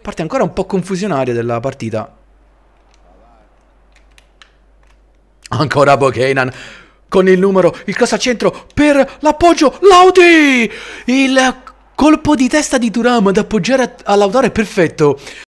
Parte ancora un po' confusionaria della partita. Ancora Bokanan con il numero, il cross centro per l'appoggio Laudi! Il colpo di testa di Turam ad appoggiare a Lautaro è perfetto.